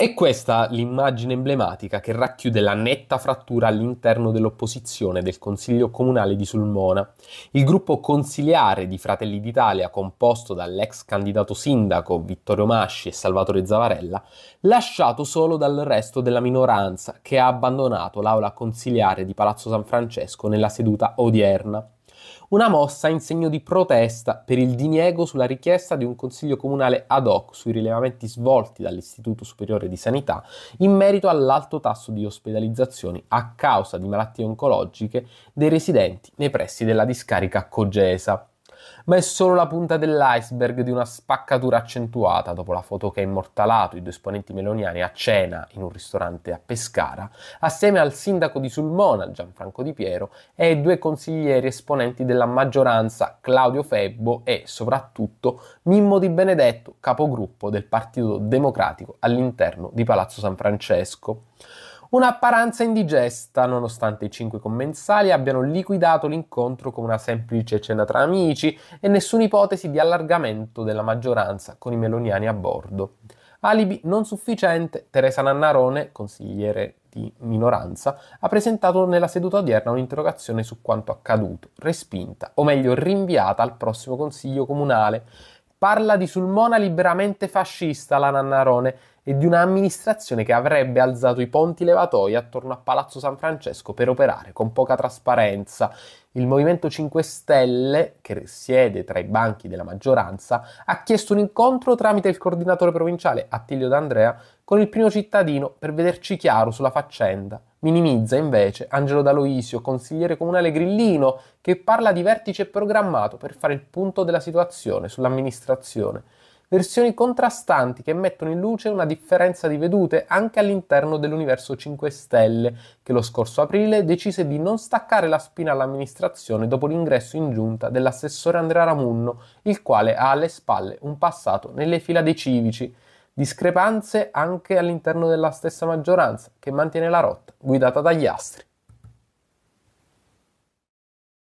È questa l'immagine emblematica che racchiude la netta frattura all'interno dell'opposizione del Consiglio Comunale di Sulmona. Il gruppo consiliare di Fratelli d'Italia, composto dall'ex candidato sindaco Vittorio Masci e Salvatore Zavarella, lasciato solo dal resto della minoranza che ha abbandonato l'aula consiliare di Palazzo San Francesco nella seduta odierna. Una mossa in segno di protesta per il diniego sulla richiesta di un consiglio comunale ad hoc sui rilevamenti svolti dall'Istituto Superiore di Sanità in merito all'alto tasso di ospedalizzazioni a causa di malattie oncologiche dei residenti nei pressi della discarica Cogesa ma è solo la punta dell'iceberg di una spaccatura accentuata dopo la foto che ha immortalato i due esponenti meloniani a cena in un ristorante a Pescara, assieme al sindaco di Sulmona Gianfranco Di Piero e due consiglieri esponenti della maggioranza Claudio Febbo e soprattutto Mimmo Di Benedetto, capogruppo del Partito Democratico all'interno di Palazzo San Francesco. Un'apparenza indigesta, nonostante i cinque commensali abbiano liquidato l'incontro con una semplice cena tra amici e nessuna ipotesi di allargamento della maggioranza con i meloniani a bordo. Alibi non sufficiente, Teresa Nannarone, consigliere di minoranza, ha presentato nella seduta odierna un'interrogazione su quanto accaduto, respinta, o meglio rinviata al prossimo Consiglio Comunale, Parla di Sulmona liberamente fascista, la Nannarone, e di un'amministrazione che avrebbe alzato i ponti levatoi attorno a Palazzo San Francesco per operare con poca trasparenza. Il Movimento 5 Stelle, che siede tra i banchi della maggioranza, ha chiesto un incontro tramite il coordinatore provinciale Attilio D'Andrea con il primo cittadino per vederci chiaro sulla faccenda. Minimizza invece Angelo D'Aloisio, consigliere comunale grillino, che parla di vertice programmato per fare il punto della situazione sull'amministrazione. Versioni contrastanti che mettono in luce una differenza di vedute anche all'interno dell'universo 5 Stelle, che lo scorso aprile decise di non staccare la spina all'amministrazione dopo l'ingresso in giunta dell'assessore Andrea Ramunno, il quale ha alle spalle un passato nelle fila dei civici discrepanze anche all'interno della stessa maggioranza che mantiene la rotta guidata dagli astri.